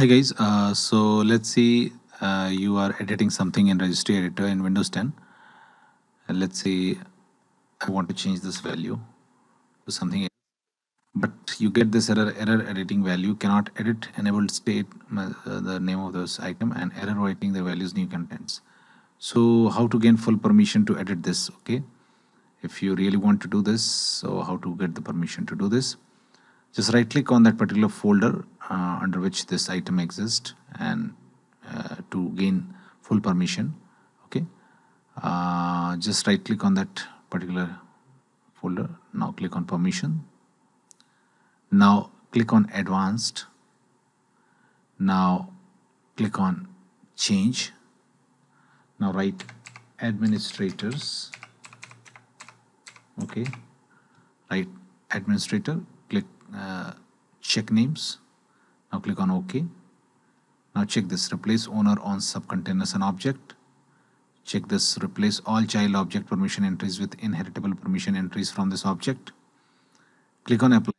Hi guys, uh, so let's see uh, you are editing something in registry editor in Windows 10 and uh, let's say I want to change this value to something else. but you get this error error editing value cannot edit enabled state uh, the name of this item and error writing the values new contents so how to gain full permission to edit this okay if you really want to do this so how to get the permission to do this just right click on that particular folder uh, under which this item exists and uh, to gain full permission okay uh, just right click on that particular folder now click on permission now click on advanced now click on change now write administrators okay write administrator click uh, check names now click on OK. Now check this replace owner on subcontainers and object. Check this replace all child object permission entries with inheritable permission entries from this object. Click on apply.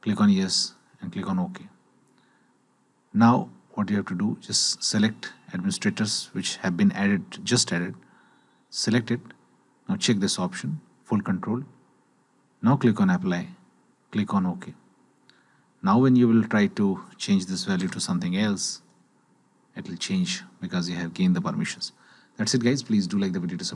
Click on yes and click on OK. Now what you have to do just select administrators which have been added just added. Select it. Now check this option full control. Now click on apply. Click on OK now when you will try to change this value to something else it will change because you have gained the permissions that's it guys please do like the video to